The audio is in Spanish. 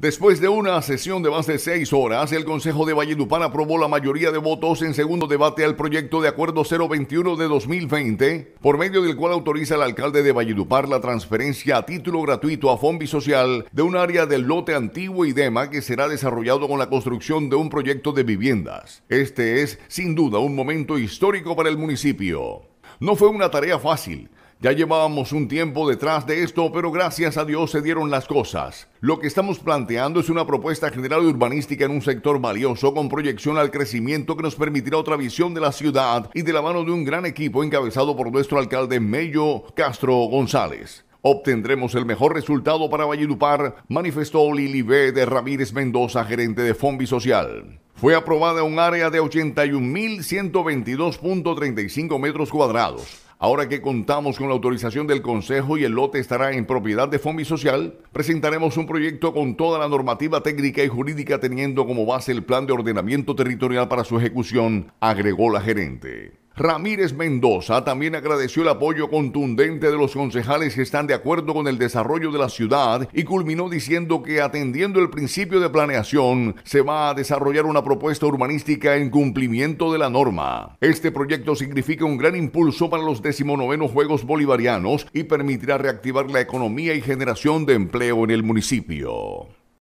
Después de una sesión de más de seis horas, el Consejo de Valledupar aprobó la mayoría de votos en segundo debate al proyecto de acuerdo 021 de 2020, por medio del cual autoriza al alcalde de Valledupar la transferencia a título gratuito a Fombi Social de un área del lote antiguo y dema que será desarrollado con la construcción de un proyecto de viviendas. Este es, sin duda, un momento histórico para el municipio. No fue una tarea fácil, ya llevábamos un tiempo detrás de esto, pero gracias a Dios se dieron las cosas. Lo que estamos planteando es una propuesta general urbanística en un sector valioso con proyección al crecimiento que nos permitirá otra visión de la ciudad y de la mano de un gran equipo encabezado por nuestro alcalde Mello Castro González. Obtendremos el mejor resultado para Valledupar, manifestó B. de Ramírez Mendoza, gerente de Fombi Social. Fue aprobada un área de 81.122.35 metros cuadrados Ahora que contamos con la autorización del Consejo y el lote estará en propiedad de FOMI Social, presentaremos un proyecto con toda la normativa técnica y jurídica teniendo como base el plan de ordenamiento territorial para su ejecución, agregó la gerente. Ramírez Mendoza también agradeció el apoyo contundente de los concejales que están de acuerdo con el desarrollo de la ciudad y culminó diciendo que atendiendo el principio de planeación se va a desarrollar una propuesta urbanística en cumplimiento de la norma. Este proyecto significa un gran impulso para los decimonovenos Juegos Bolivarianos y permitirá reactivar la economía y generación de empleo en el municipio.